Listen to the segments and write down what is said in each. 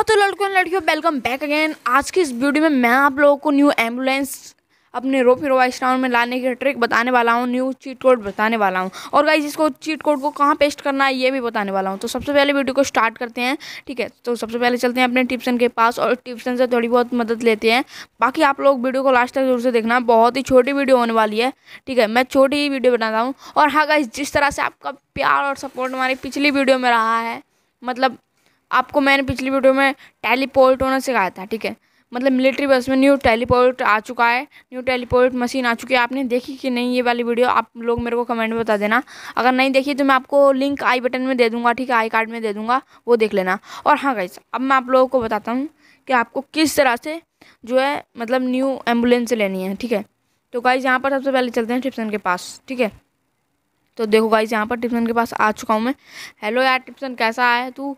हाँ तो लड़कों लड़कियों वेलकम बैक अगेन आज की इस वीडियो में मैं आप लोगों को न्यू एम्बुलेंस अपने रो रोवाइस टाउन में लाने की ट्रिक बताने वाला हूँ न्यू चीट कोड बताने वाला हूँ और गाइज इसको चीट कोड को कहाँ पेस्ट करना है ये भी बताने वाला हूँ तो सबसे पहले वीडियो को स्टार्ट करते हैं ठीक है तो सबसे पहले चलते हैं अपने टिप्सन के पास और टिप्सन से थोड़ी बहुत मदद लेते हैं बाकी आप लोग वीडियो को लास्ट तक जरूर से देखना बहुत ही छोटी वीडियो होने वाली है ठीक है मैं छोटी ही वीडियो बनाता हूँ और हाँ गाइज जिस तरह से आपका प्यार और सपोर्ट हमारी पिछली वीडियो में रहा है मतलब आपको मैंने पिछली वीडियो में टेलीपोर्ट होना सिखाया था ठीक है मतलब मिलिट्री बस में न्यू टेलीपोर्ट आ चुका है न्यू टेलीपोर्ट मशीन आ चुकी है आपने देखी कि नहीं ये वाली वीडियो आप लोग मेरे को कमेंट में बता देना अगर नहीं देखी तो मैं आपको लिंक आई बटन में दे दूंगा ठीक है आई कार्ड में दे दूंगा वो देख लेना और हाँ गाइस अब मैं आप लोगों को बताता हूँ कि आपको किस तरह से जो है मतलब न्यू एम्बुलेंस लेनी है ठीक है तो गाइज यहाँ पर सबसे पहले चलते हैं टिप्सन के पास ठीक है तो देखो गाइज यहाँ पर टिप्सन के पास आ चुका हूँ मैं हेलो यार टिप्सन कैसा है तू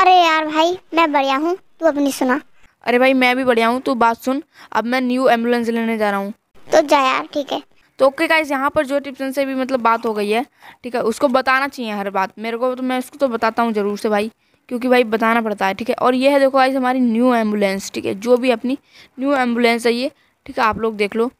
अरे यार भाई मैं बढ़िया हूँ तू अपनी सुना अरे भाई मैं भी बढ़िया हूँ तू बात सुन अब मैं न्यू एम्बुलेंस लेने जा रहा हूँ तो जा यार ठीक है तो ओके गाइस यहाँ पर जो टिप्सन से भी मतलब बात हो गई है ठीक है उसको बताना चाहिए हर बात मेरे को तो मैं उसको तो बताता हूँ ज़रूर से भाई क्योंकि भाई बताना पड़ता है ठीक है और ये है देखो गाइस हमारी न्यू एम्बुलेंस ठीक है जो भी अपनी न्यू एम्बुलेंस है ये ठीक है आप लोग देख लो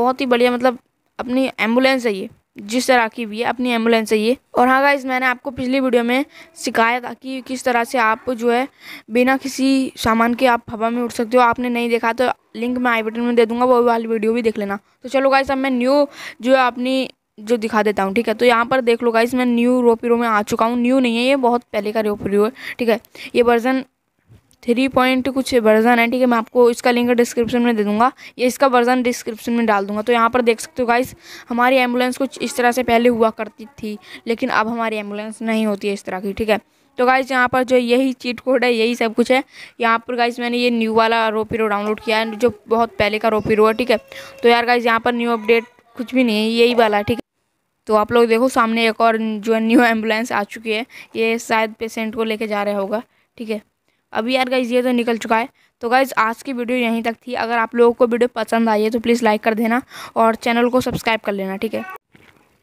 बहुत ही बढ़िया मतलब अपनी एम्बुलेंस है ये जिस तरह की भी है अपनी एम्बुलेंस चाहिए और हाँ गाइज मैंने आपको पिछली वीडियो में सिखाया था कि किस तरह से आप जो है बिना किसी सामान के आप हवा में उठ सकते हो आपने नहीं देखा तो लिंक मैं आई बटन में दे दूंगा वो वाली वीडियो भी देख लेना तो चलो गाइज अब मैं न्यू जो है अपनी जो दिखा देता हूँ ठीक है तो यहाँ पर देख लो गाइज मैं न्यू रोपीरो में आ चुका हूँ न्यू नहीं है ये बहुत पहले का रोपीरो है ठीक है ये वर्जन थ्री पॉइंट कुछ वर्जन है ठीक है मैं आपको इसका लिंक डिस्क्रिप्शन में दे दूंगा ये इसका वर्जन डिस्क्रिप्शन में डाल दूंगा तो यहाँ पर देख सकते हो गाइस हमारी एम्बुलेंस कुछ इस तरह से पहले हुआ करती थी लेकिन अब हमारी एम्बुलेंस नहीं होती है इस तरह की ठीक है तो गाइज यहाँ पर जो यही चीट कोड है यही सब कुछ है यहाँ पर गाइज मैंने ये न्यू वाला रोपीरो डाउनलोड किया है जो बहुत पहले का रोपीरो है ठीक है तो यार गाइज यहाँ पर न्यू अपडेट कुछ भी नहीं है यही वाला ठीक है तो आप लोग देखो सामने एक और जो है न्यू एम्बुलेंस आ चुकी है ये शायद पेशेंट को लेके जा रहा होगा ठीक है अभी यार गाइज ये तो निकल चुका है तो गाइज आज की वीडियो यहीं तक थी अगर आप लोगों को वीडियो पसंद आई है तो प्लीज़ लाइक कर देना और चैनल को सब्सक्राइब कर लेना ठीक है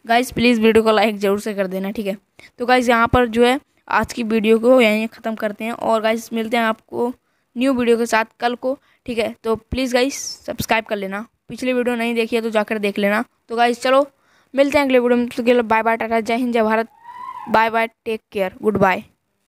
गाइज प्लीज़ वीडियो को लाइक ज़रूर से कर देना ठीक है तो गाइज़ यहाँ पर जो है आज की वीडियो को यहीं ख़त्म करते हैं और गाइज मिलते हैं आपको न्यू वीडियो के साथ कल को ठीक है तो प्लीज़ गाइज सब्सक्राइब कर लेना पिछली वीडियो नहीं देखी है तो जाकर देख लेना तो गाइज चलो मिलते हैं अगले वीडियो में तो बाय बाय टाटा जय हिंद जय Bharat bye bye take care good bye